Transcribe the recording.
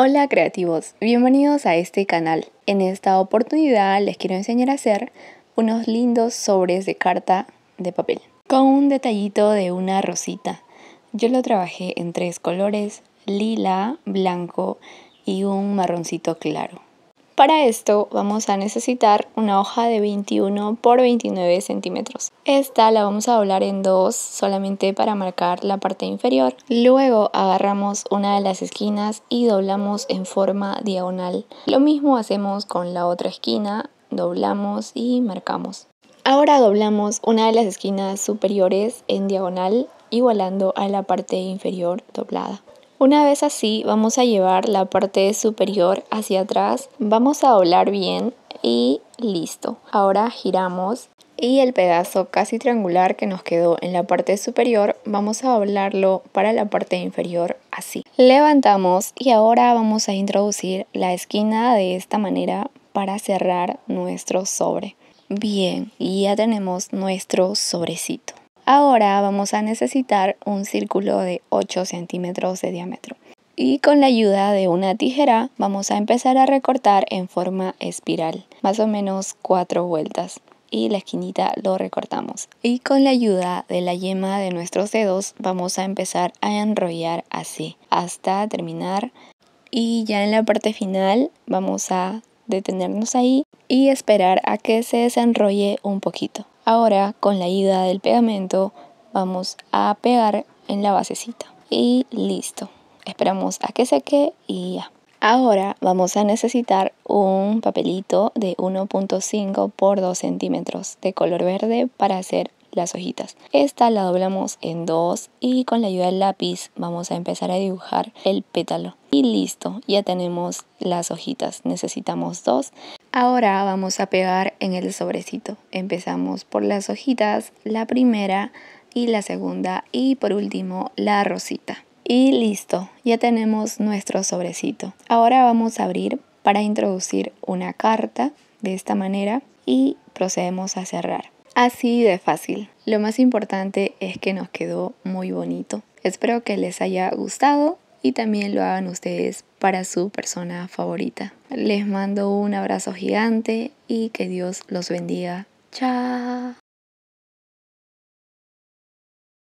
Hola creativos, bienvenidos a este canal. En esta oportunidad les quiero enseñar a hacer unos lindos sobres de carta de papel con un detallito de una rosita. Yo lo trabajé en tres colores, lila, blanco y un marroncito claro. Para esto vamos a necesitar una hoja de 21 por 29 centímetros. Esta la vamos a doblar en dos solamente para marcar la parte inferior. Luego agarramos una de las esquinas y doblamos en forma diagonal. Lo mismo hacemos con la otra esquina, doblamos y marcamos. Ahora doblamos una de las esquinas superiores en diagonal igualando a la parte inferior doblada. Una vez así, vamos a llevar la parte superior hacia atrás, vamos a doblar bien y listo. Ahora giramos y el pedazo casi triangular que nos quedó en la parte superior vamos a doblarlo para la parte inferior así. Levantamos y ahora vamos a introducir la esquina de esta manera para cerrar nuestro sobre. Bien, y ya tenemos nuestro sobrecito. Ahora vamos a necesitar un círculo de 8 centímetros de diámetro. Y con la ayuda de una tijera vamos a empezar a recortar en forma espiral, más o menos 4 vueltas. Y la esquinita lo recortamos. Y con la ayuda de la yema de nuestros dedos vamos a empezar a enrollar así hasta terminar. Y ya en la parte final vamos a detenernos ahí y esperar a que se desenrolle un poquito. Ahora con la ayuda del pegamento vamos a pegar en la basecita y listo. Esperamos a que seque y ya. Ahora vamos a necesitar un papelito de 1.5 por 2 centímetros de color verde para hacer las hojitas. Esta la doblamos en dos y con la ayuda del lápiz vamos a empezar a dibujar el pétalo. Y listo, ya tenemos las hojitas. Necesitamos dos Ahora vamos a pegar en el sobrecito. Empezamos por las hojitas, la primera y la segunda y por último la rosita. Y listo, ya tenemos nuestro sobrecito. Ahora vamos a abrir para introducir una carta de esta manera y procedemos a cerrar. Así de fácil. Lo más importante es que nos quedó muy bonito. Espero que les haya gustado y también lo hagan ustedes para su persona favorita. Les mando un abrazo gigante y que Dios los bendiga. Chao.